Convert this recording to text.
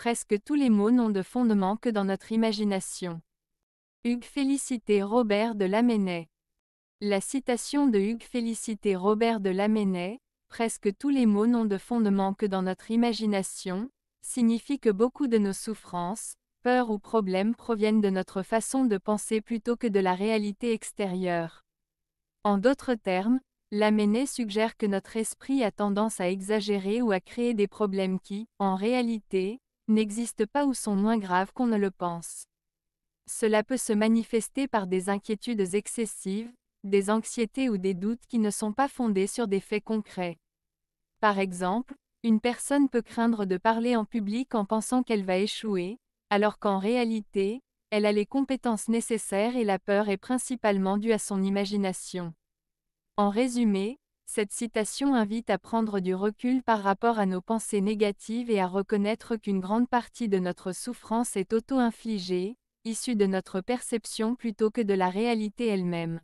Presque tous les mots n'ont de fondement que dans notre imagination. Hugues Félicité Robert de Lamennais. La citation de Hugues Félicité Robert de Lamennais, presque tous les mots n'ont de fondement que dans notre imagination, signifie que beaucoup de nos souffrances, peurs ou problèmes proviennent de notre façon de penser plutôt que de la réalité extérieure. En d'autres termes, Lamennais suggère que notre esprit a tendance à exagérer ou à créer des problèmes qui, en réalité, n'existent pas ou sont moins graves qu'on ne le pense. Cela peut se manifester par des inquiétudes excessives, des anxiétés ou des doutes qui ne sont pas fondés sur des faits concrets. Par exemple, une personne peut craindre de parler en public en pensant qu'elle va échouer, alors qu'en réalité, elle a les compétences nécessaires et la peur est principalement due à son imagination. En résumé, cette citation invite à prendre du recul par rapport à nos pensées négatives et à reconnaître qu'une grande partie de notre souffrance est auto-infligée, issue de notre perception plutôt que de la réalité elle-même.